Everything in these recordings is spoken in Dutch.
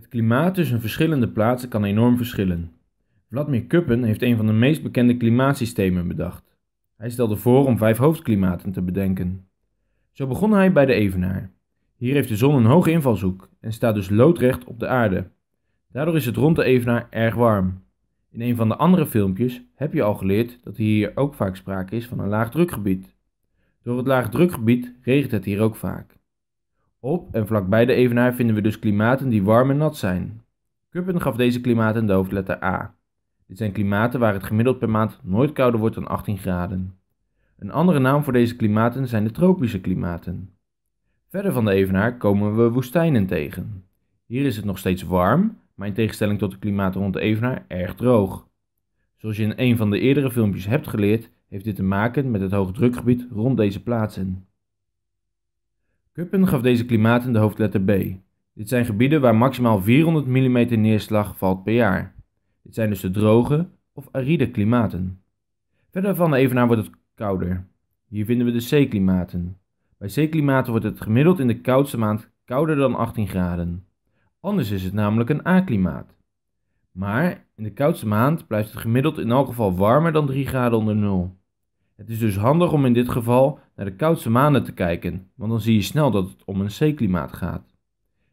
Het klimaat tussen verschillende plaatsen kan enorm verschillen. Vladimir Kuppen heeft een van de meest bekende klimaatsystemen bedacht. Hij stelde voor om vijf hoofdklimaten te bedenken. Zo begon hij bij de Evenaar. Hier heeft de zon een hoge invalshoek en staat dus loodrecht op de aarde. Daardoor is het rond de Evenaar erg warm. In een van de andere filmpjes heb je al geleerd dat hier ook vaak sprake is van een laagdrukgebied. Door het laagdrukgebied regent het hier ook vaak. Op en vlakbij de evenaar vinden we dus klimaten die warm en nat zijn. Kuppen gaf deze klimaten de hoofdletter A. Dit zijn klimaten waar het gemiddeld per maand nooit kouder wordt dan 18 graden. Een andere naam voor deze klimaten zijn de tropische klimaten. Verder van de evenaar komen we woestijnen tegen. Hier is het nog steeds warm, maar in tegenstelling tot de klimaten rond de evenaar erg droog. Zoals je in een van de eerdere filmpjes hebt geleerd, heeft dit te maken met het hoogdrukgebied rond deze plaatsen. Kuppen gaf deze klimaten de hoofdletter B. Dit zijn gebieden waar maximaal 400 mm neerslag valt per jaar. Dit zijn dus de droge of aride klimaten. Verder van de evenaar wordt het kouder. Hier vinden we de C-klimaten. Bij C-klimaten wordt het gemiddeld in de koudste maand kouder dan 18 graden. Anders is het namelijk een A-klimaat. Maar in de koudste maand blijft het gemiddeld in elk geval warmer dan 3 graden onder nul. Het is dus handig om in dit geval naar de koudste maanden te kijken, want dan zie je snel dat het om een zeeklimaat gaat.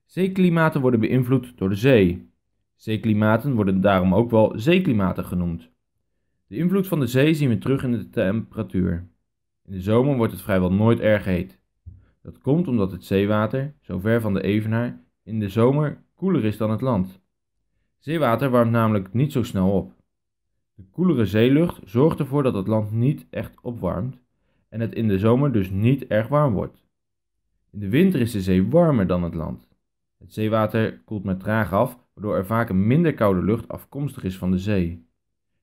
Zeeklimaten worden beïnvloed door de zee. Zeeklimaten worden daarom ook wel zeeklimaten genoemd. De invloed van de zee zien we terug in de temperatuur. In de zomer wordt het vrijwel nooit erg heet. Dat komt omdat het zeewater, zo ver van de evenaar, in de zomer koeler is dan het land. Zeewater warmt namelijk niet zo snel op. De koelere zeelucht zorgt ervoor dat het land niet echt opwarmt en het in de zomer dus niet erg warm wordt. In de winter is de zee warmer dan het land. Het zeewater koelt maar traag af, waardoor er vaak een minder koude lucht afkomstig is van de zee.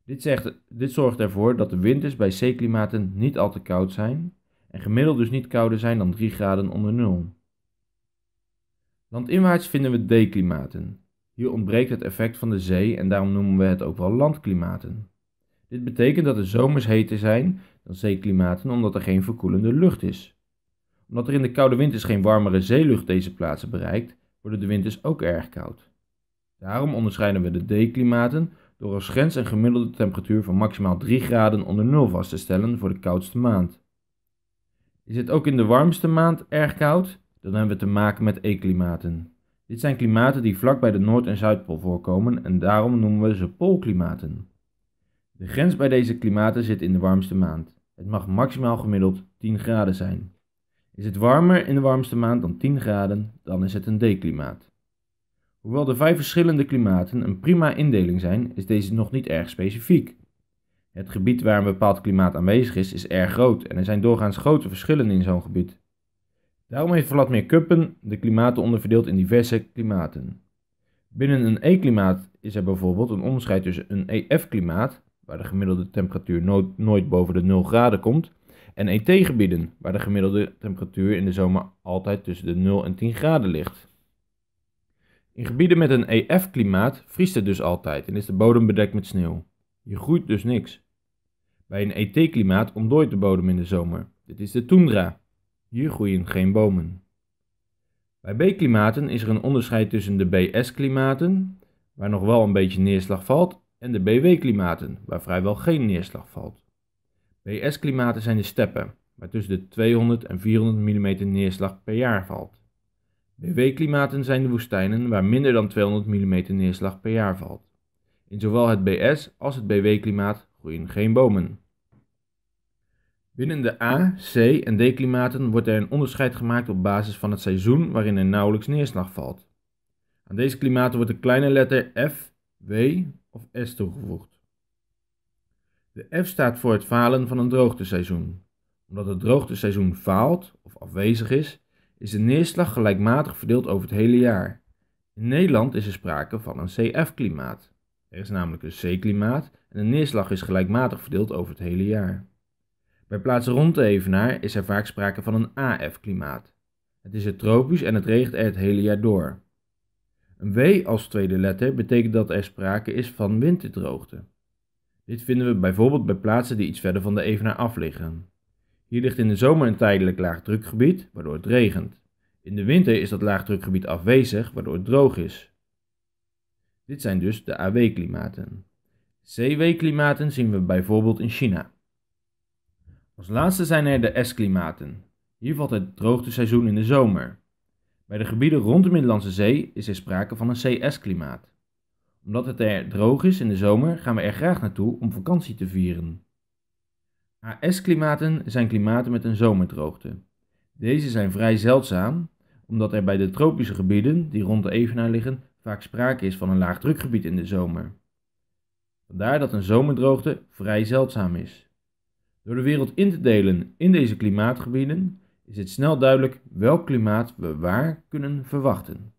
Dit, zegt, dit zorgt ervoor dat de winters bij zeeklimaten niet al te koud zijn en gemiddeld dus niet kouder zijn dan 3 graden onder nul. Landinwaarts vinden we d-klimaten. Hier ontbreekt het effect van de zee en daarom noemen we het ook wel landklimaten. Dit betekent dat de zomers heter zijn dan zeeklimaten omdat er geen verkoelende lucht is. Omdat er in de koude winters geen warmere zeelucht deze plaatsen bereikt, worden de winters ook erg koud. Daarom onderscheiden we de D-klimaten door als grens een gemiddelde temperatuur van maximaal 3 graden onder nul vast te stellen voor de koudste maand. Is het ook in de warmste maand erg koud, dan hebben we te maken met E-klimaten. Dit zijn klimaten die vlak bij de Noord- en Zuidpool voorkomen en daarom noemen we ze poolklimaten. De grens bij deze klimaten zit in de warmste maand. Het mag maximaal gemiddeld 10 graden zijn. Is het warmer in de warmste maand dan 10 graden, dan is het een D-klimaat. Hoewel de vijf verschillende klimaten een prima indeling zijn, is deze nog niet erg specifiek. Het gebied waar een bepaald klimaat aanwezig is, is erg groot en er zijn doorgaans grote verschillen in zo'n gebied. Daarom heeft Vladimir Kuppen de klimaten onderverdeeld in diverse klimaten. Binnen een E-klimaat is er bijvoorbeeld een onderscheid tussen een EF-klimaat, waar de gemiddelde temperatuur nooit, nooit boven de 0 graden komt, en ET-gebieden, waar de gemiddelde temperatuur in de zomer altijd tussen de 0 en 10 graden ligt. In gebieden met een EF-klimaat vriest het dus altijd en is de bodem bedekt met sneeuw. Je groeit dus niks. Bij een ET-klimaat ontdooit de bodem in de zomer. Dit is de toendra, hier groeien geen bomen. Bij B-klimaten is er een onderscheid tussen de BS-klimaten, waar nog wel een beetje neerslag valt, en de BW-klimaten, waar vrijwel geen neerslag valt. BS-klimaten zijn de steppen, waar tussen de 200 en 400 mm neerslag per jaar valt. BW-klimaten zijn de woestijnen waar minder dan 200 mm neerslag per jaar valt. In zowel het BS als het BW-klimaat groeien geen bomen. Binnen de A, C en D-klimaten wordt er een onderscheid gemaakt op basis van het seizoen waarin er nauwelijks neerslag valt. Aan deze klimaten wordt de kleine letter F, W of S toegevoegd. De F staat voor het falen van een droogteseizoen. Omdat het droogteseizoen faalt of afwezig is, is de neerslag gelijkmatig verdeeld over het hele jaar. In Nederland is er sprake van een CF-klimaat. Er is namelijk een C-klimaat en de neerslag is gelijkmatig verdeeld over het hele jaar. Bij plaatsen rond de Evenaar is er vaak sprake van een AF-klimaat. Het is er tropisch en het regent er het hele jaar door. Een W als tweede letter betekent dat er sprake is van winterdroogte. Dit vinden we bijvoorbeeld bij plaatsen die iets verder van de Evenaar af liggen. Hier ligt in de zomer een tijdelijk laagdrukgebied, waardoor het regent. In de winter is dat laagdrukgebied afwezig, waardoor het droog is. Dit zijn dus de AW-klimaten. CW-klimaten zien we bijvoorbeeld in China. Als laatste zijn er de S-klimaten. Hier valt het droogteseizoen in de zomer. Bij de gebieden rond de Middellandse Zee is er sprake van een CS-klimaat. Omdat het er droog is in de zomer, gaan we er graag naartoe om vakantie te vieren. AS-klimaten zijn klimaten met een zomerdroogte. Deze zijn vrij zeldzaam, omdat er bij de tropische gebieden die rond de evenaar liggen vaak sprake is van een laagdrukgebied in de zomer. Vandaar dat een zomerdroogte vrij zeldzaam is. Door de wereld in te delen in deze klimaatgebieden is het snel duidelijk welk klimaat we waar kunnen verwachten.